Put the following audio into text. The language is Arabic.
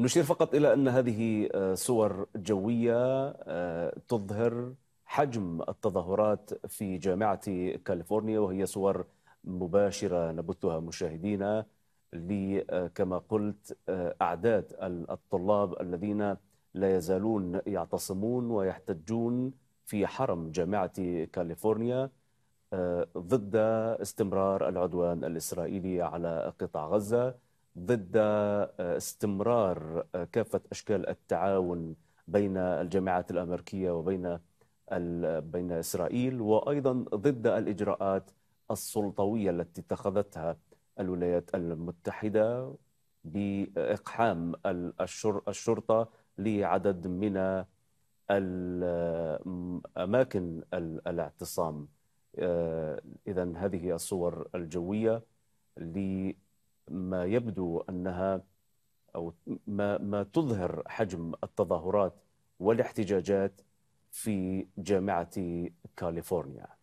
نشير فقط إلى أن هذه آه، صور جوية آه، تظهر حجم التظاهرات في جامعة كاليفورنيا وهي صور مباشرة نبثها مشاهدينا لكما آه، قلت أعداد الطلاب الذين لا يزالون يعتصمون ويحتجون في حرم جامعة كاليفورنيا ضد استمرار العدوان الإسرائيلي على قطاع غزة ضد آه، استمرار آه، كافة أشكال التعاون بين الجامعات الأمريكية وبين بين إسرائيل وأيضا ضد الإجراءات السلطوية التي اتخذتها الولايات المتحدة بإقحام الشرطة لعدد من آه، أماكن الاعتصام إذا هذه الصور الجوية ما يبدو أنها أو ما, ما تظهر حجم التظاهرات والاحتجاجات في جامعة كاليفورنيا